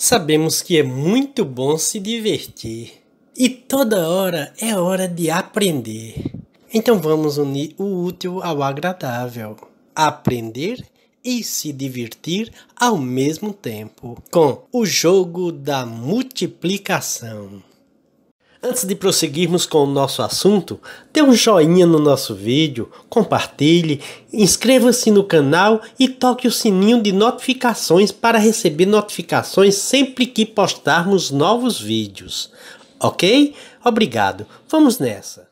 Sabemos que é muito bom se divertir e toda hora é hora de aprender. Então vamos unir o útil ao agradável, aprender e se divertir ao mesmo tempo, com o jogo da multiplicação. Antes de prosseguirmos com o nosso assunto, dê um joinha no nosso vídeo, compartilhe, inscreva-se no canal e toque o sininho de notificações para receber notificações sempre que postarmos novos vídeos. Ok? Obrigado. Vamos nessa.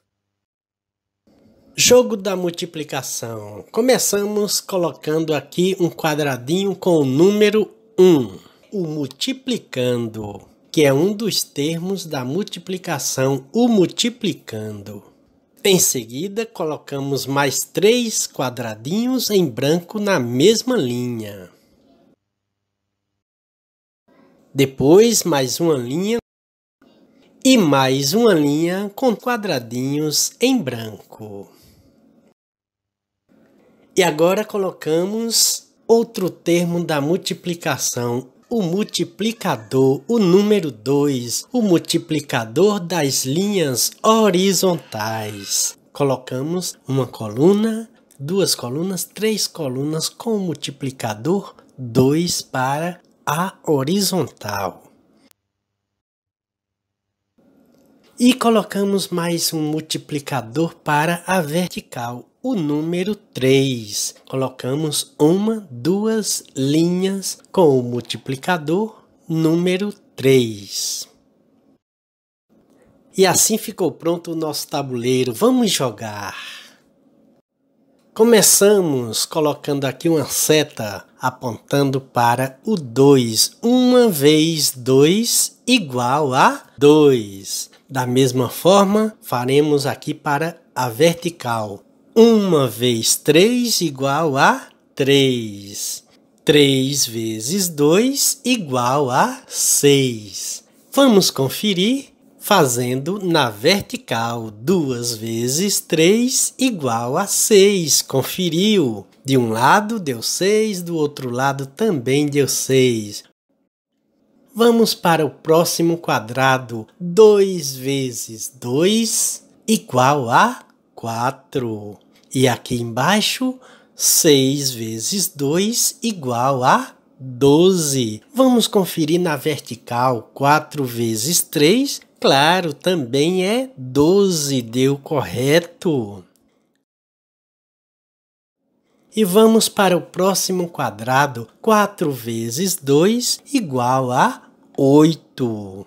Jogo da multiplicação. Começamos colocando aqui um quadradinho com o número 1. O multiplicando que é um dos termos da multiplicação, o multiplicando. Em seguida, colocamos mais três quadradinhos em branco na mesma linha. Depois, mais uma linha e mais uma linha com quadradinhos em branco. E agora colocamos outro termo da multiplicação, o multiplicador, o número 2, o multiplicador das linhas horizontais. Colocamos uma coluna, duas colunas, três colunas com o multiplicador 2 para a horizontal. E colocamos mais um multiplicador para a vertical o número 3. Colocamos uma, duas linhas com o multiplicador número 3. E assim ficou pronto o nosso tabuleiro. Vamos jogar! Começamos colocando aqui uma seta apontando para o 2. Uma vez 2 igual a 2. Da mesma forma, faremos aqui para a vertical. Uma vez três igual a três. Três vezes dois igual a seis. Vamos conferir fazendo na vertical. Duas vezes três igual a seis. Conferiu. De um lado deu seis, do outro lado também deu seis. Vamos para o próximo quadrado. 2 vezes 2 igual a 4. E aqui embaixo, 6 vezes 2 igual a 12. Vamos conferir na vertical, 4 vezes 3, claro, também é 12, deu correto. E vamos para o próximo quadrado, 4 vezes 2 igual a 8.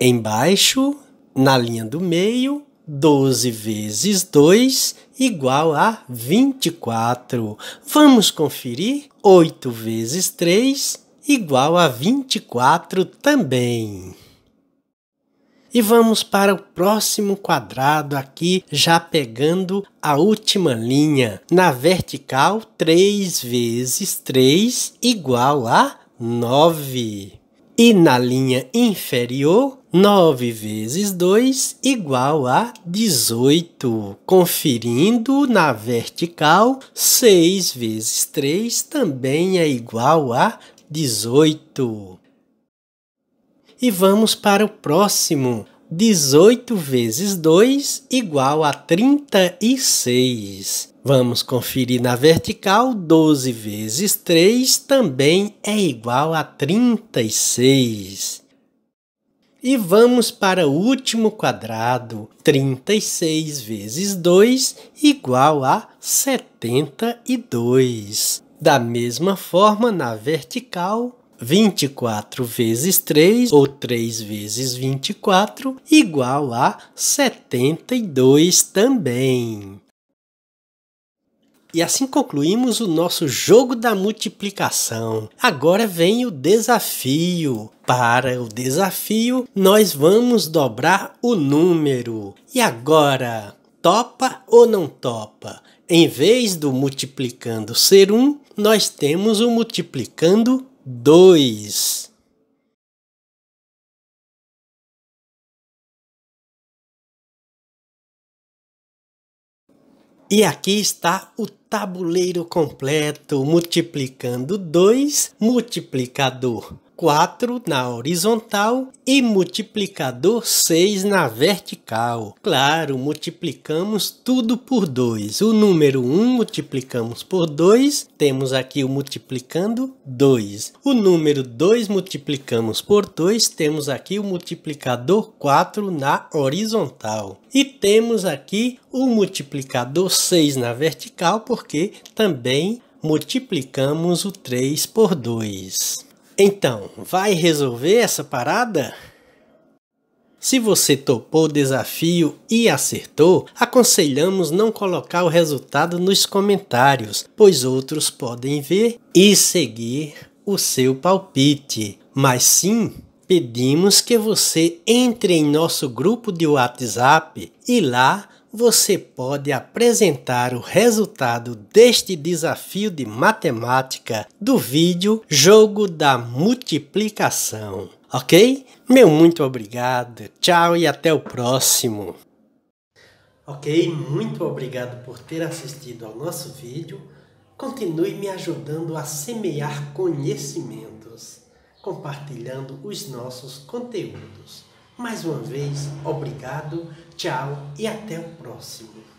Embaixo, na linha do meio, 12 vezes 2 igual a 24. Vamos conferir? 8 vezes 3 igual a 24 também. E vamos para o próximo quadrado aqui, já pegando a última linha. Na vertical, 3 vezes 3 igual a 9. E na linha inferior, 9 vezes 2 igual a 18. Conferindo na vertical, 6 vezes 3 também é igual a 18. E vamos para o próximo. 18 vezes 2 igual a 36. Vamos conferir na vertical, 12 vezes 3 também é igual a 36. E vamos para o último quadrado, 36 vezes 2 igual a 72. Da mesma forma, na vertical, 24 vezes 3 ou 3 vezes 24 igual a 72 também. E assim concluímos o nosso jogo da multiplicação. Agora vem o desafio. Para o desafio, nós vamos dobrar o número. E agora, topa ou não topa? Em vez do multiplicando ser 1, nós temos o multiplicando dois E aqui está o tabuleiro completo multiplicando 2, multiplicador 4 na horizontal e multiplicador 6 na vertical. Claro, multiplicamos tudo por 2. O número 1 multiplicamos por 2, temos aqui o multiplicando 2. O número 2 multiplicamos por 2, temos aqui o multiplicador 4 na horizontal. E temos aqui o multiplicador 6 na vertical, porque porque também multiplicamos o 3 por 2. Então, vai resolver essa parada? Se você topou o desafio e acertou, aconselhamos não colocar o resultado nos comentários, pois outros podem ver e seguir o seu palpite. Mas sim, pedimos que você entre em nosso grupo de WhatsApp e lá você pode apresentar o resultado deste desafio de matemática do vídeo Jogo da Multiplicação, ok? Meu muito obrigado, tchau e até o próximo. Ok, muito obrigado por ter assistido ao nosso vídeo. Continue me ajudando a semear conhecimentos, compartilhando os nossos conteúdos. Mais uma vez, obrigado, tchau e até o próximo.